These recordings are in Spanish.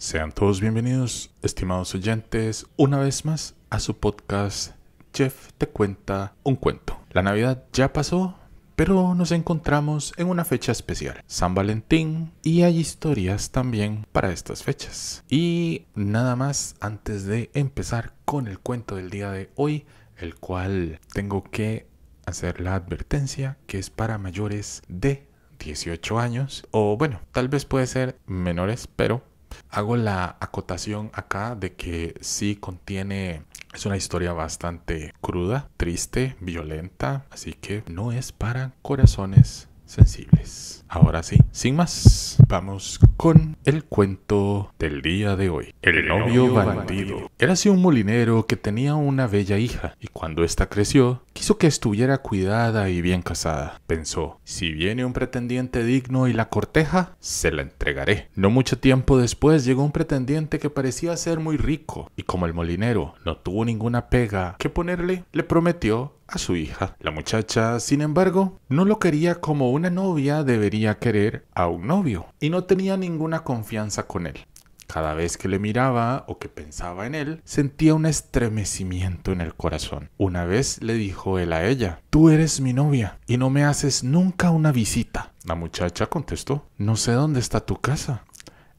Sean todos bienvenidos, estimados oyentes, una vez más a su podcast Jeff te cuenta un cuento. La Navidad ya pasó, pero nos encontramos en una fecha especial, San Valentín, y hay historias también para estas fechas. Y nada más antes de empezar con el cuento del día de hoy, el cual tengo que hacer la advertencia que es para mayores de 18 años, o bueno, tal vez puede ser menores, pero Hago la acotación acá de que sí contiene, es una historia bastante cruda, triste, violenta, así que no es para corazones sensibles. Ahora sí, sin más, vamos con el cuento del día de hoy. El novio bandido. así un molinero que tenía una bella hija, y cuando ésta creció, quiso que estuviera cuidada y bien casada. Pensó, si viene un pretendiente digno y la corteja, se la entregaré. No mucho tiempo después llegó un pretendiente que parecía ser muy rico, y como el molinero no tuvo ninguna pega que ponerle, le prometió a su hija. La muchacha, sin embargo, no lo quería como una novia debería querer a un novio y no tenía ninguna confianza con él. Cada vez que le miraba o que pensaba en él, sentía un estremecimiento en el corazón. Una vez le dijo él a ella, Tú eres mi novia y no me haces nunca una visita. La muchacha contestó, No sé dónde está tu casa.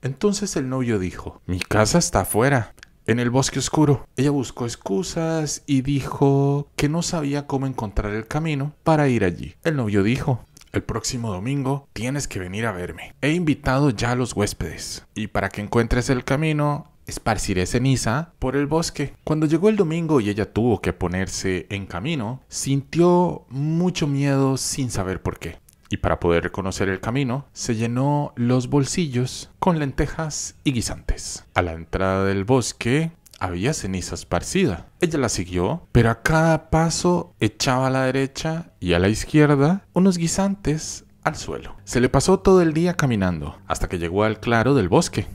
Entonces el novio dijo, Mi casa está afuera, en el bosque oscuro. Ella buscó excusas y dijo que no sabía cómo encontrar el camino para ir allí. El novio dijo, el próximo domingo tienes que venir a verme. He invitado ya a los huéspedes. Y para que encuentres el camino, esparciré ceniza por el bosque. Cuando llegó el domingo y ella tuvo que ponerse en camino, sintió mucho miedo sin saber por qué y para poder reconocer el camino, se llenó los bolsillos con lentejas y guisantes. A la entrada del bosque había ceniza esparcida. Ella la siguió, pero a cada paso echaba a la derecha y a la izquierda unos guisantes al suelo. Se le pasó todo el día caminando hasta que llegó al claro del bosque,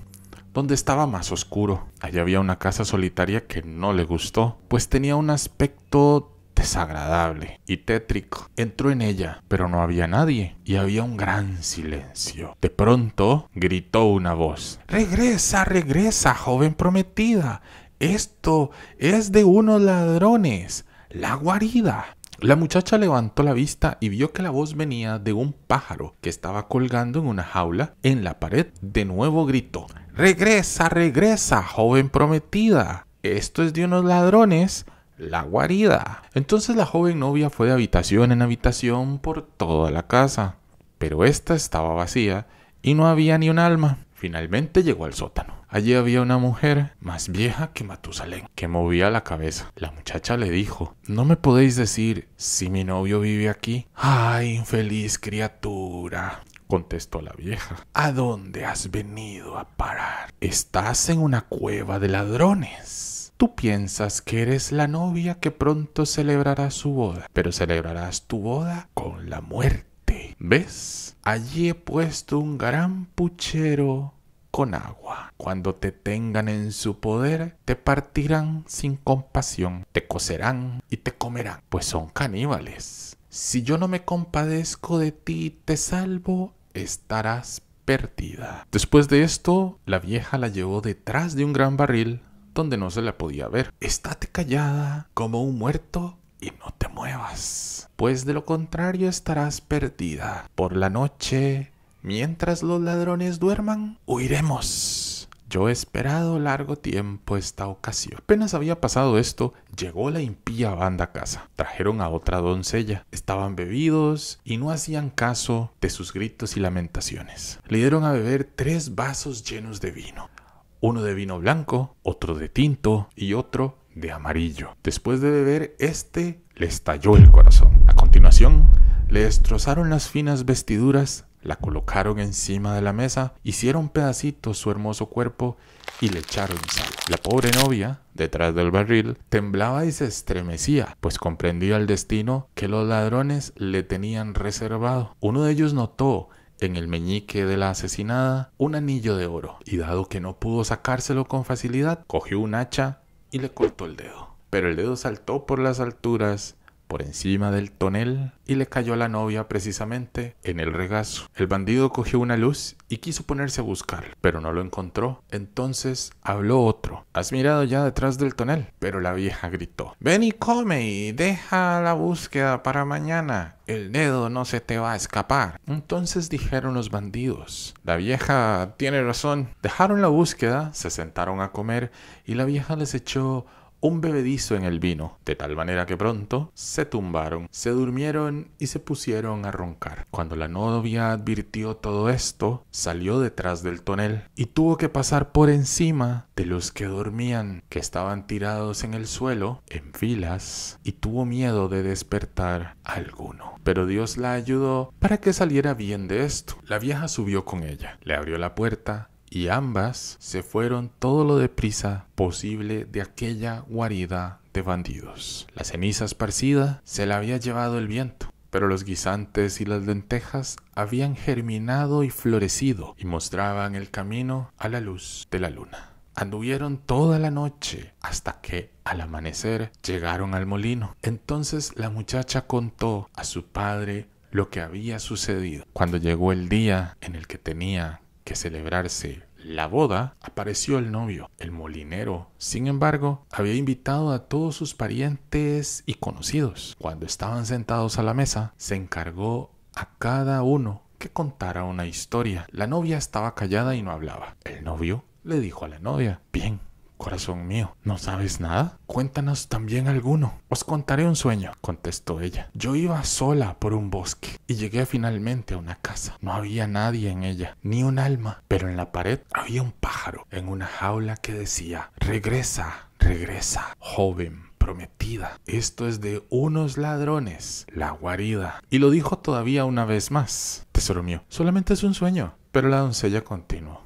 donde estaba más oscuro. Allí había una casa solitaria que no le gustó, pues tenía un aspecto desagradable y tétrico. Entró en ella, pero no había nadie y había un gran silencio. De pronto gritó una voz. Regresa, regresa, joven prometida. Esto es de unos ladrones. La guarida. La muchacha levantó la vista y vio que la voz venía de un pájaro que estaba colgando en una jaula en la pared. De nuevo gritó. Regresa, regresa, joven prometida. Esto es de unos ladrones la guarida. Entonces la joven novia fue de habitación en habitación por toda la casa, pero esta estaba vacía y no había ni un alma. Finalmente llegó al sótano. Allí había una mujer más vieja que Matusalén, que movía la cabeza. La muchacha le dijo, ¿no me podéis decir si mi novio vive aquí? ¡Ay, infeliz criatura! contestó la vieja. ¿A dónde has venido a parar? Estás en una cueva de ladrones. Tú piensas que eres la novia que pronto celebrará su boda, pero celebrarás tu boda con la muerte. ¿Ves? Allí he puesto un gran puchero con agua. Cuando te tengan en su poder, te partirán sin compasión, te coserán y te comerán, pues son caníbales. Si yo no me compadezco de ti y te salvo, estarás perdida. Después de esto, la vieja la llevó detrás de un gran barril donde no se la podía ver. Estate callada como un muerto y no te muevas, pues de lo contrario estarás perdida. Por la noche, mientras los ladrones duerman, huiremos. Yo he esperado largo tiempo esta ocasión. Apenas había pasado esto, llegó la impía banda a casa. Trajeron a otra doncella. Estaban bebidos y no hacían caso de sus gritos y lamentaciones. Le dieron a beber tres vasos llenos de vino uno de vino blanco, otro de tinto y otro de amarillo. Después de beber este, le estalló el corazón. A continuación, le destrozaron las finas vestiduras, la colocaron encima de la mesa, hicieron pedacitos su hermoso cuerpo y le echaron sal. La pobre novia, detrás del barril, temblaba y se estremecía, pues comprendió el destino que los ladrones le tenían reservado. Uno de ellos notó en el meñique de la asesinada un anillo de oro, y dado que no pudo sacárselo con facilidad, cogió un hacha y le cortó el dedo. Pero el dedo saltó por las alturas por encima del tonel y le cayó la novia precisamente en el regazo. El bandido cogió una luz y quiso ponerse a buscar pero no lo encontró. Entonces habló otro. ¿Has mirado ya detrás del tonel? Pero la vieja gritó. Ven y come y deja la búsqueda para mañana. El dedo no se te va a escapar. Entonces dijeron los bandidos. La vieja tiene razón. Dejaron la búsqueda, se sentaron a comer y la vieja les echó un bebedizo en el vino, de tal manera que pronto se tumbaron, se durmieron y se pusieron a roncar. Cuando la novia advirtió todo esto, salió detrás del tonel y tuvo que pasar por encima de los que dormían, que estaban tirados en el suelo, en filas, y tuvo miedo de despertar a alguno. Pero Dios la ayudó para que saliera bien de esto. La vieja subió con ella, le abrió la puerta, y ambas se fueron todo lo deprisa posible de aquella guarida de bandidos. La ceniza esparcida se la había llevado el viento, pero los guisantes y las lentejas habían germinado y florecido y mostraban el camino a la luz de la luna. Anduvieron toda la noche hasta que al amanecer llegaron al molino. Entonces la muchacha contó a su padre lo que había sucedido. Cuando llegó el día en el que tenía que celebrarse la boda, apareció el novio, el molinero. Sin embargo, había invitado a todos sus parientes y conocidos. Cuando estaban sentados a la mesa, se encargó a cada uno que contara una historia. La novia estaba callada y no hablaba. El novio le dijo a la novia, bien, Corazón mío, ¿no sabes nada? Cuéntanos también alguno. Os contaré un sueño, contestó ella. Yo iba sola por un bosque y llegué finalmente a una casa. No había nadie en ella, ni un alma, pero en la pared había un pájaro en una jaula que decía, regresa, regresa, joven prometida. Esto es de unos ladrones, la guarida. Y lo dijo todavía una vez más. Tesoro mío, solamente es un sueño. Pero la doncella continuó.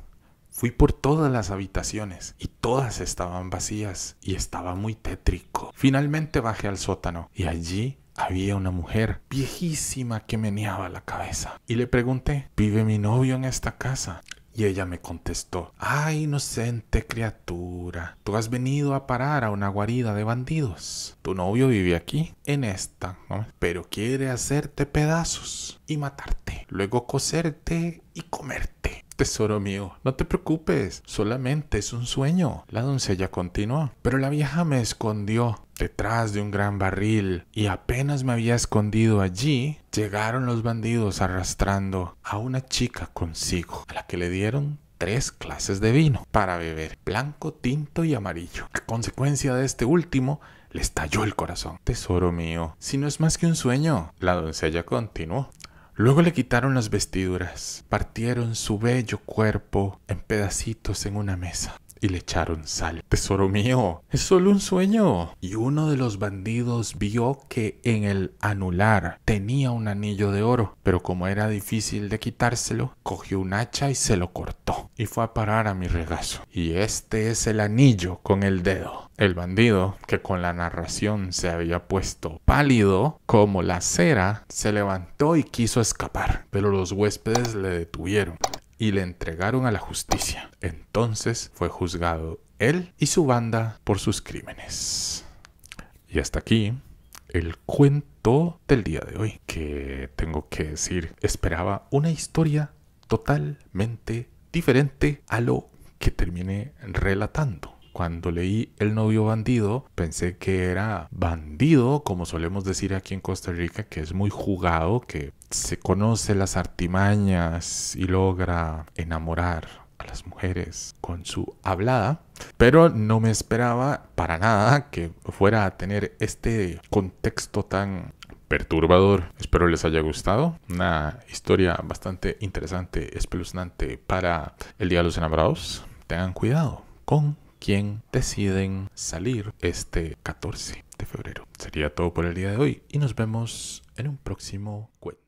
Fui por todas las habitaciones y todas estaban vacías y estaba muy tétrico. Finalmente bajé al sótano y allí había una mujer viejísima que meneaba la cabeza. Y le pregunté, ¿vive mi novio en esta casa? Y ella me contestó, ay inocente criatura, tú has venido a parar a una guarida de bandidos. Tu novio vive aquí, en esta, pero quiere hacerte pedazos y matarte, luego coserte y comerte tesoro mío, no te preocupes, solamente es un sueño. La doncella continuó. Pero la vieja me escondió detrás de un gran barril y apenas me había escondido allí, llegaron los bandidos arrastrando a una chica consigo, a la que le dieron tres clases de vino para beber, blanco, tinto y amarillo. A consecuencia de este último, le estalló el corazón. Tesoro mío, si no es más que un sueño. La doncella continuó. Luego le quitaron las vestiduras, partieron su bello cuerpo en pedacitos en una mesa y le echaron sal. Tesoro mío, es solo un sueño. Y uno de los bandidos vio que en el anular tenía un anillo de oro, pero como era difícil de quitárselo, cogió un hacha y se lo cortó y fue a parar a mi regazo. Y este es el anillo con el dedo. El bandido, que con la narración se había puesto pálido como la cera, se levantó y quiso escapar, pero los huéspedes le detuvieron y le entregaron a la justicia. Entonces fue juzgado él y su banda por sus crímenes. Y hasta aquí el cuento del día de hoy, que tengo que decir, esperaba una historia totalmente diferente a lo que terminé relatando. Cuando leí El novio bandido, pensé que era bandido, como solemos decir aquí en Costa Rica, que es muy jugado, que se conoce las artimañas y logra enamorar a las mujeres con su hablada, pero no me esperaba para nada que fuera a tener este contexto tan perturbador. Espero les haya gustado. Una historia bastante interesante, espeluznante para el Día de los Enamorados. Tengan cuidado con quien deciden salir este 14 de febrero. Sería todo por el día de hoy y nos vemos en un próximo cuento.